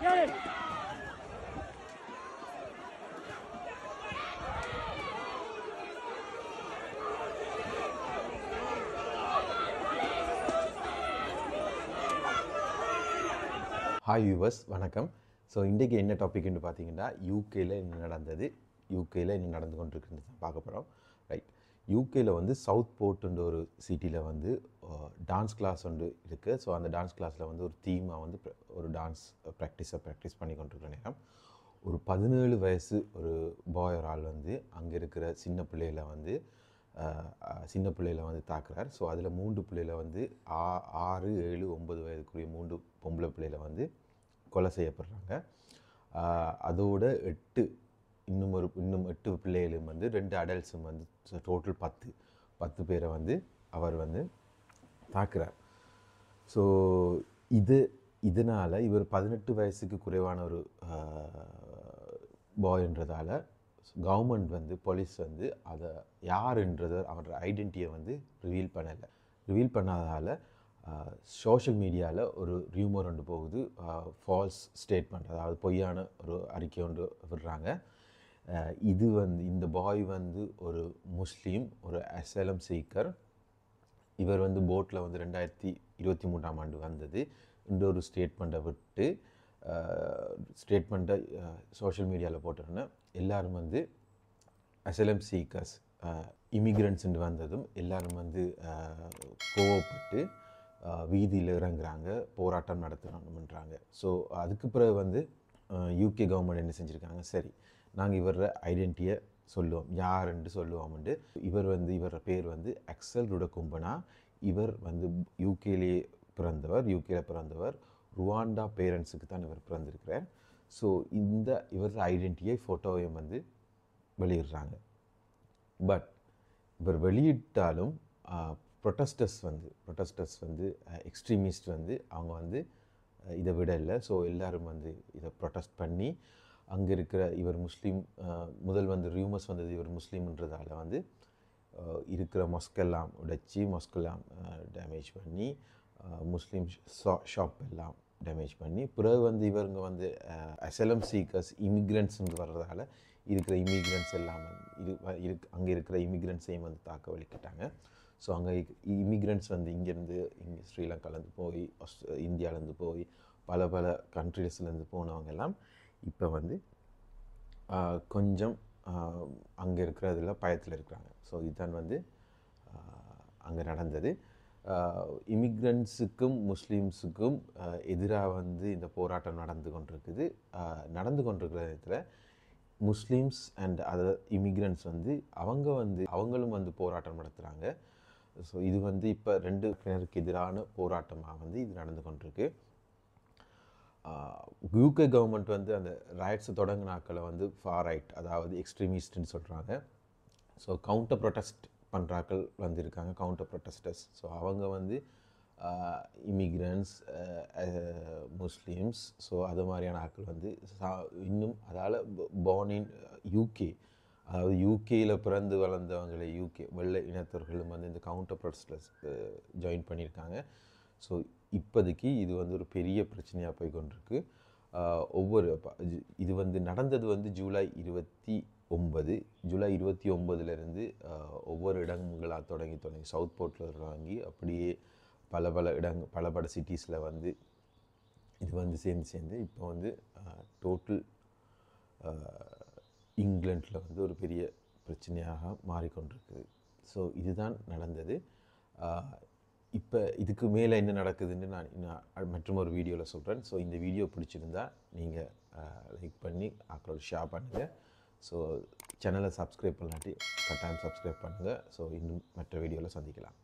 hi viewers வணக்கம் so இன்றைக்கி என்ன டாபிக்னு பார்த்தீங்கன்னா யூகேயில் என்ன நடந்தது யூகேயில் என்ன நடந்து கொண்டிருக்குன்னு தான் பார்க்க போகிறோம் ரைட் யூகேயில் வந்து சவுத் போர்ட்ன்ற ஒரு சிட்டியில் வந்து டான்ஸ் கிளாஸ் ஒன்று இருக்குது ஸோ அந்த டான்ஸ் கிளாஸில் வந்து ஒரு தீமாக வந்து ஒரு டான்ஸ் ப்ராக்டிஸை ப்ராக்டிஸ் பண்ணி கொண்டிருக்கிற நேரம் ஒரு பதினேழு வயசு ஒரு பாய் ஒரு ஆள் வந்து அங்கே இருக்கிற சின்ன பிள்ளையில வந்து சின்ன பிள்ளையில வந்து தாக்குறார் ஸோ அதில் மூன்று பிள்ளையில வந்து ஆ ஆறு ஏழு ஒம்பது வயதுக்குரிய மூன்று பொம்பளை பிள்ளையில வந்து கொலை செய்யப்படுறாங்க அதோட எட்டு இன்னும் ஒரு இன்னும் எட்டு பிள்ளைகளும் வந்து ரெண்டு அடல்ட்ஸும் வந்து டோட்டல் பத்து பத்து பேரை வந்து அவர் வந்து தாக்குறார் ஸோ இது இதனால் இவர் பதினெட்டு வயசுக்கு குறைவான ஒரு பாய்ன்றதால் கவர்மெண்ட் வந்து போலீஸ் வந்து அதை யாருன்றது அவரோட ஐடென்டிட்டியை வந்து ரிவீல் பண்ணலை ரிவீல் பண்ணாதால் சோஷியல் மீடியாவில் ஒரு ரியூமர் ஒன்று போகுது ஃபால்ஸ் ஸ்டேட்மெண்ட் அதாவது பொய்யான ஒரு அறிக்கை ஒன்று விடுறாங்க இது வந்து இந்த பாய் வந்து ஒரு முஸ்லீம் ஒரு அசலம் சீக்கர் இவர் வந்து போட்டில் வந்து ரெண்டாயிரத்தி இருபத்தி மூன்றாம் ஆண்டு வந்தது ஒரு ஸ்டேட்மெண்ட்டை விட்டு ஸ்டேட்மெண்ட்டை சோஷியல் மீடியாவில் போட்டோன்னே எல்லோரும் வந்து அசலம் சீக்கர்ஸ் இமிக்ரண்ட்ஸ்ன்னு வந்ததும் எல்லோரும் வந்து கோவப்பட்டு வீதியில் இறங்குறாங்க போராட்டம் நடத்துகிறாங்கன்றாங்க ஸோ அதுக்கு பிறகு வந்து யூகே கவர்மெண்ட் என்ன செஞ்சுருக்காங்க சரி நாங்கள் இவரோட ஐடென்டிட்டியை சொல்லுவோம் சொல்லுவோம் சொல்லுவோம்ண்டு இவர் வந்து இவரோட பேர் வந்து அக்சல் ருடகும்பனா இவர் வந்து யூகேலேயே பிறந்தவர் யூகேல பிறந்தவர் ருவாண்டா பேரண்ட்ஸுக்கு தான் இவர் பிறந்திருக்கிறார் ஸோ இந்த இவரோட ஐடென்டிட்டியை ஃபோட்டோவையும் வந்து வெளியிடுறாங்க பட் இவர் வெளியிட்டாலும் ப்ரொட்டஸ்டர்ஸ் வந்து ப்ரொட்டஸ்டர்ஸ் வந்து எக்ஸ்ட்ரீமிஸ்ட் வந்து அவங்க வந்து இதை விட இல்லை ஸோ எல்லோரும் வந்து இதை ப்ரொட்டஸ்ட் பண்ணி அங்கே இருக்கிற இவர் முஸ்லீம் முதல் வந்து ரியூமர்ஸ் வந்தது இவர் முஸ்லீம்ன்றதால வந்து இருக்கிற மொஸ்கெல்லாம் உடைச்சி மொஸ்கெல்லாம் டேமேஜ் பண்ணி முஸ்லீம் ஷா ஷாப் எல்லாம் டேமேஜ் பண்ணி பிறகு வந்து இவங்க வந்து அசலம் சீக்கர்ஸ் இமிக்ரெண்ட்ஸ் வர்றதால இருக்கிற இமிக்ரெண்ட்ஸ் எல்லாம் இது இருக்கு அங்கே இருக்கிற இமிக்ரெண்ட்ஸையும் வந்து தாக்க வலிக்கிட்டாங்க ஸோ அங்கே இமிக்ரெண்ட்ஸ் வந்து இங்கேருந்து இங்கே ஸ்ரீலங்காலேருந்து போய் இந்தியாவிலேருந்து போய் பல பல கண்ட்ரீஸ்லேருந்து போனவங்க எல்லாம் இப்போ வந்து கொஞ்சம் அங்கே இருக்கிறதுல பயத்தில் இருக்கிறாங்க ஸோ இதுதான் வந்து அங்கே நடந்தது இமிக்ரண்ட்ஸுக்கும் முஸ்லீம்ஸுக்கும் எதிராக வந்து இந்த போராட்டம் நடந்து கொண்டிருக்குது நடந்து கொண்டிருக்கிற இடத்துல முஸ்லீம்ஸ் அண்ட் அதர் இமிக்ரண்ட்ஸ் வந்து அவங்க வந்து அவங்களும் வந்து போராட்டம் நடத்துகிறாங்க ஸோ இது வந்து இப்போ ரெண்டு பேருக்கு எதிரான போராட்டமாக வந்து இது நடந்து கொண்டிருக்கு யூகே கவர்மெண்ட் வந்து அந்த ரைட்ஸை தொடங்கினாக்களை வந்து ஃபார் ரைட் அதாவது எக்ஸ்ட்ரீமிஸ்ட்னு சொல்கிறாங்க ஸோ கவுண்டர் ப்ரொட்டஸ்ட் பண்ணுறாக்கள் வந்திருக்காங்க கவுண்டர் ப்ரொட்டஸ்டர்ஸ் ஸோ அவங்க வந்து இமிக்ரண்ட்ஸ் முஸ்லீம்ஸ் ஸோ அது மாதிரியான ஆட்கள் வந்து இன்னும் அதால் பார்ன் இன் யூகே அதாவது யூகேயில் பிறந்து வளர்ந்தவங்களை யூகே வெள்ளை இனத்தவர்களும் வந்து இந்த கவுண்டர் ப்ரொட்டஸ்டர்ஸ் ஜாயின் பண்ணியிருக்காங்க ஸோ இப்போதைக்கு இது வந்து ஒரு பெரிய பிரச்சனையாக போய் கொண்டிருக்கு ஒவ்வொரு இது வந்து நடந்தது வந்து ஜூலை இருபத்தி ஒன்பது ஜூலை இருபத்தி ஒம்பதுலேருந்து ஒவ்வொரு இடங்களாக தொடங்கி தொடங்கி சவுத் போர்ட்டில் தொடங்கி அப்படியே பல பல இடங்க பல பல சிட்டிஸில் வந்து இது வந்து சேர்ந்து சேர்ந்து இப்போ வந்து டோட்டல் இங்கிலாண்டில் வந்து ஒரு பெரிய பிரச்சனையாக மாறிக்கொண்டிருக்குது ஸோ இதுதான் நடந்தது இப்போ இதுக்கு மேலே என்ன நடக்குதுன்னு நான் இன்னும் மற்றும் ஒரு வீடியோவில் சொல்கிறேன் ஸோ இந்த வீடியோ பிடிச்சிருந்தா நீங்கள் லைக் பண்ணி ஆக்களோட ஷேர் பண்ணுங்கள் ஸோ சேனலை சப்ஸ்கிரைப் பண்ணாட்டி கட்டாயம் சப்ஸ்கிரைப் பண்ணுங்கள் ஸோ இன்னும் மற்ற வீடியோவில் சந்திக்கலாம்